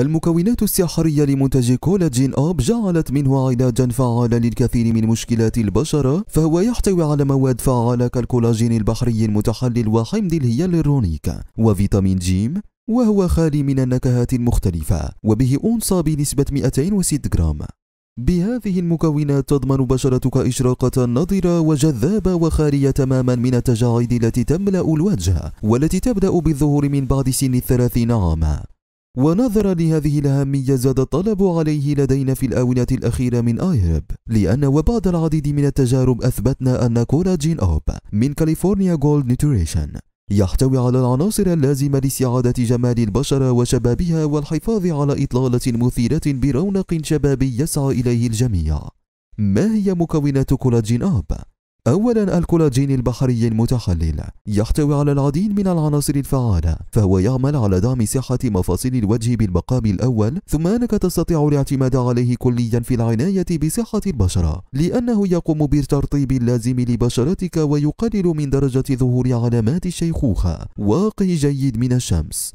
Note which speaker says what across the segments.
Speaker 1: المكونات السحرية لمنتج كولاجين أب جعلت منه علاجا فعالا للكثير من مشكلات البشرة فهو يحتوي على مواد فعالة كالكولاجين البحري المتحلل وحمض الهيالورونيك وفيتامين جيم وهو خالي من النكهات المختلفة وبه أونصة بنسبة 206 جرام بهذه المكونات تضمن بشرتك إشراقة نضرة وجذابة وخالية تماما من التجاعيد التي تملأ الوجه والتي تبدأ بالظهور من بعد سن الثلاثين عاما ونظرا لهذه الأهمية زاد الطلب عليه لدينا في الآونة الأخيرة من آيرب لأن وبعد العديد من التجارب أثبتنا أن كولاجين أوب من كاليفورنيا جولد نيتوريشن يحتوي على العناصر اللازمة لسعادة جمال البشرة وشبابها والحفاظ على إطلالة مثيرة برونق شبابي يسعى إليه الجميع ما هي مكونات كولاجين أوب؟ أولا الكولاجين البحري المتحلل يحتوي على العديد من العناصر الفعالة فهو يعمل على دعم صحة مفاصل الوجه بالمقام الأول ثم أنك تستطيع الاعتماد عليه كليا في العناية بصحة البشرة لأنه يقوم بالترطيب اللازم لبشرتك ويقلل من درجة ظهور علامات الشيخوخة واقي جيد من الشمس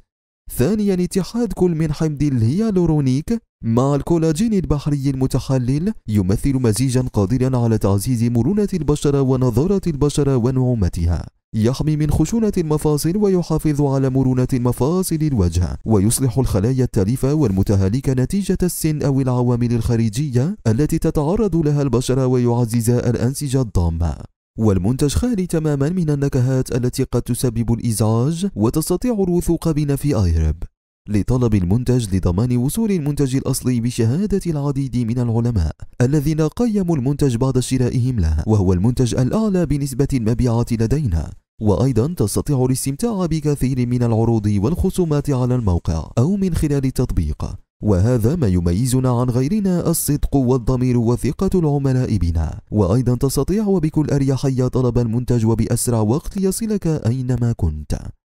Speaker 1: ثانيا اتحاد كل من حمض الهيالورونيك مع الكولاجين البحري المتحلل يمثل مزيجا قادرا على تعزيز مرونة البشرة ونضارة البشرة ونعومتها يحمي من خشونة المفاصل ويحافظ على مرونة مفاصل الوجه ويصلح الخلايا التالفة والمتهالكة نتيجة السن أو العوامل الخارجية التي تتعرض لها البشرة ويعزز الأنسجة الضامة والمنتج خالي تماما من النكهات التي قد تسبب الإزعاج وتستطيع الوثوق بنا في آيرب لطلب المنتج لضمان وصول المنتج الأصلي بشهادة العديد من العلماء الذين قيموا المنتج بعد شرائهم له وهو المنتج الأعلى بنسبة المبيعات لدينا وأيضا تستطيع الاستمتاع بكثير من العروض والخصومات على الموقع أو من خلال التطبيق وهذا ما يميزنا عن غيرنا الصدق والضمير وثقة العملاء بنا وأيضا تستطيع وبكل أريحية طلب المنتج وبأسرع وقت ليصلك أينما كنت